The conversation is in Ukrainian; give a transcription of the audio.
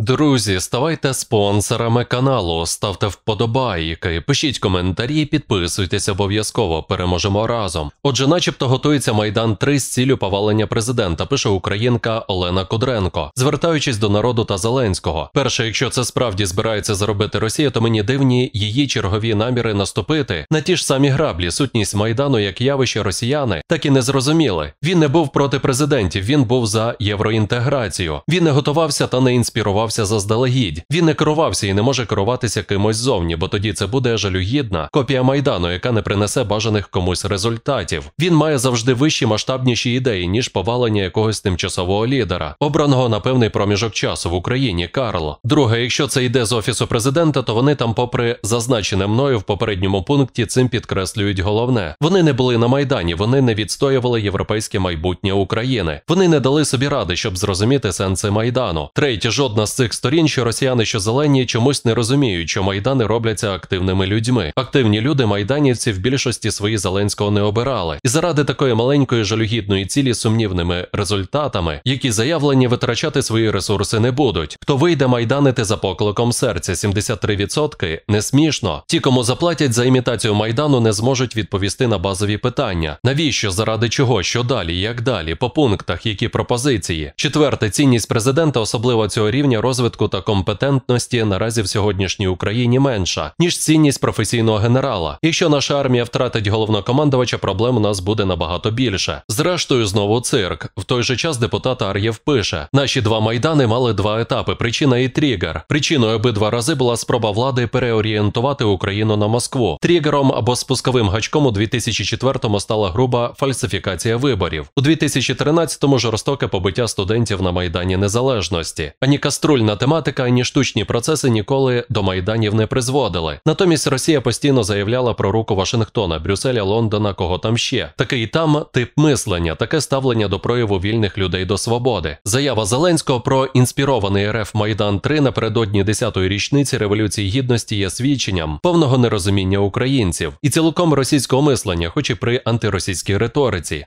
Друзі, ставайте спонсорами каналу, ставте вподобайки, пишіть коментарі, підписуйтесь обов'язково, переможемо разом. Отже, начебто готується майдан 3 з цілю повалення президента. Пише українка Олена Кудренко, звертаючись до народу та Зеленського. Перше, якщо це справді збирається зробити Росія, то мені дивні її чергові наміри наступити на ті ж самі граблі. Сутність майдану, як явище росіяни, так і не зрозуміли. Він не був проти президентів, він був за євроінтеграцію. Він не готувався та не інспірував планувався заздалегідь. Він не керувався і не може керуватися кимось зовні, бо тоді це буде жалюгідна копія майдану, яка не принесе бажаних комусь результатів. Він має завжди вищі масштабніші ідеї ніж повалення якогось тимчасового лідера, обраного на певний проміжок часу в Україні. Карло. Друге, якщо це йде з офісу президента, то вони там, попри зазначене мною в попередньому пункті, цим підкреслюють головне. Вони не були на майдані, вони не відстоювали європейське майбутнє України. Вони не дали собі ради, щоб зрозуміти сенси майдану. Третє, жодна з цих сторін, що росіяни, що зелені, чомусь не розуміють, що майдани робляться активними людьми. Активні люди майданівці в більшості свої Зеленського не обирали, і заради такої маленької жалюгідної цілі сумнівними результатами, які заявлені витрачати свої ресурси не будуть. Хто вийде майданити за покликом серця? 73% – не смішно. Ті, кому заплатять за імітацію майдану, не зможуть відповісти на базові питання. Навіщо заради чого? Що далі? Як далі? По пунктах, які пропозиції? Четверте цінність президента, особливо цього рівня розвитку та компетентності наразі в сьогоднішній Україні менша, ніж цінність професійного генерала. Якщо наша армія втратить головнокомандувача, проблем у нас буде набагато більше. Зрештою, знову цирк. В той же час депутат Ар'єв пише: наші два майдани мали два етапи. Причина і тригер. Причиною обидва рази була спроба влади переорієнтувати Україну на Москву. Тригером або спусковим гачком у 2004-му стала груба фальсифікація виборів. У 2013-му жорстоке побиття студентів на майдані незалежності. Ані Каструль підпільна тематика, ані штучні процеси ніколи до майданів не призводили. Натомість Росія постійно заявляла про руку Вашингтона, Брюсселя, Лондона, кого там ще. Такий там тип мислення, таке ставлення до прояву вільних людей до свободи. Заява Зеленського про інспірований РФ Майдан 3 напередодні 10-ї річниці Революції Гідності є свідченням повного нерозуміння українців і цілком російського мислення, хоч і при антиросійській риториці.